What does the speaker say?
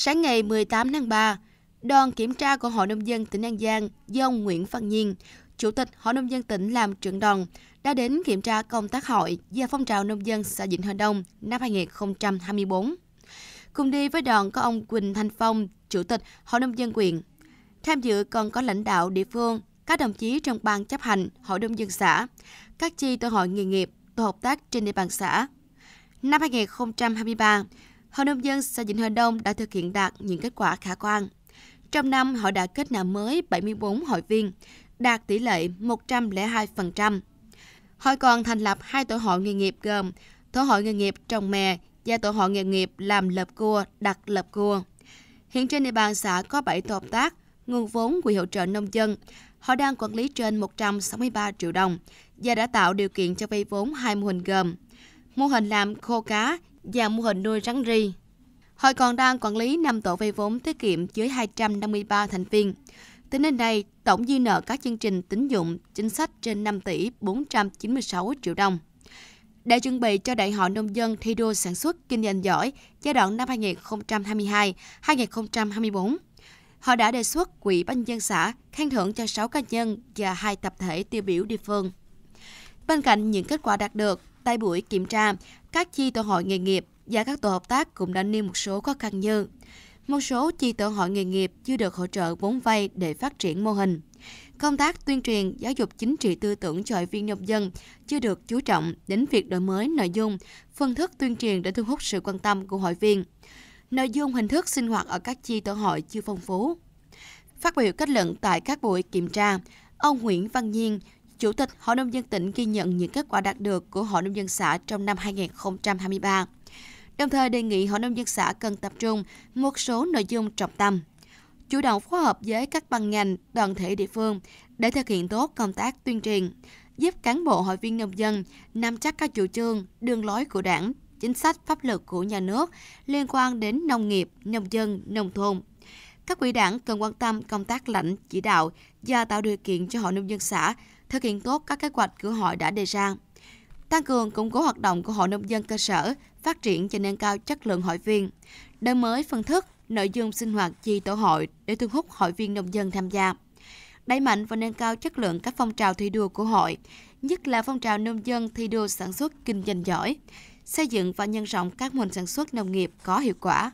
Sáng ngày 18 tháng 3, đoàn kiểm tra của Hội Nông dân tỉnh An Giang do ông Nguyễn Văn Nhiên, Chủ tịch Hội Nông dân tỉnh làm trưởng đoàn, đã đến kiểm tra công tác hội và phong trào nông dân xã Vĩnh Hòa Đông năm 2024. Cùng đi với đoàn có ông Quỳnh Thanh Phong, Chủ tịch Hội Nông dân quyền. Tham dự còn có lãnh đạo địa phương, các đồng chí trong ban chấp hành Hội Nông dân xã, các chi tổ hội nghề nghiệp, tổ hợp tác trên địa bàn xã. Năm 2023, Hội nông dân xã Vĩnh Hội Đông đã thực hiện đạt những kết quả khả quan. Trong năm, họ đã kết nạp mới 74 hội viên, đạt tỷ lệ 102%. Hội còn thành lập hai tổ hội nghề nghiệp gồm tổ hội nghề nghiệp trồng mè và tổ hội nghề nghiệp làm lợp cua, đặt lợp cua. Hiện trên địa bàn xã có 7 tổ hợp tác, nguồn vốn quỹ hỗ trợ nông dân. Họ đang quản lý trên 163 triệu đồng và đã tạo điều kiện cho vay vốn hai mô hình gồm mô hình làm khô cá và mô hình nuôi rắn ri. Hội còn đang quản lý 5 tổ vay vốn tiết kiệm dưới 253 thành viên. Tính đến nay, tổng dư nợ các chương trình tín dụng chính sách trên 5 tỷ 496 triệu đồng. Để chuẩn bị cho Đại hội Nông dân thi đua sản xuất kinh doanh giỏi giai đoạn năm 2022-2024, họ đã đề xuất Quỹ Ban dân xã khen thưởng cho 6 cá nhân và hai tập thể tiêu biểu địa phương. Bên cạnh những kết quả đạt được, Tại buổi kiểm tra, các chi tổ hội nghề nghiệp và các tổ hợp tác cũng đã nêu một số khó khăn như một số chi tổ hội nghề nghiệp chưa được hỗ trợ vốn vay để phát triển mô hình. Công tác tuyên truyền, giáo dục chính trị tư tưởng cho hội viên nông dân chưa được chú trọng đến việc đổi mới nội dung, phương thức tuyên truyền để thu hút sự quan tâm của hội viên. Nội dung hình thức sinh hoạt ở các chi tổ hội chưa phong phú. Phát biểu kết luận tại các buổi kiểm tra, ông Nguyễn Văn Nhiên, Chủ tịch Hội nông dân tỉnh ghi nhận những kết quả đạt được của Hội nông dân xã trong năm 2023. Đồng thời đề nghị Hội nông dân xã cần tập trung một số nội dung trọng tâm, chủ động phối hợp với các ban ngành, đoàn thể địa phương để thực hiện tốt công tác tuyên truyền, giúp cán bộ hội viên nông dân nắm chắc các chủ trương, đường lối của Đảng, chính sách pháp luật của nhà nước liên quan đến nông nghiệp, nông dân, nông thôn. Các quỹ đảng cần quan tâm công tác lãnh, chỉ đạo và tạo điều kiện cho hội nông dân xã thực hiện tốt các kế hoạch của hội đã đề ra. Tăng cường củng cố hoạt động của hội nông dân cơ sở, phát triển cho nâng cao chất lượng hội viên. Đổi mới phương thức, nội dung sinh hoạt chi tổ hội để thu hút hội viên nông dân tham gia. Đẩy mạnh và nâng cao chất lượng các phong trào thi đua của hội, nhất là phong trào nông dân thi đua sản xuất kinh doanh giỏi, xây dựng và nhân rộng các mô hình sản xuất nông nghiệp có hiệu quả.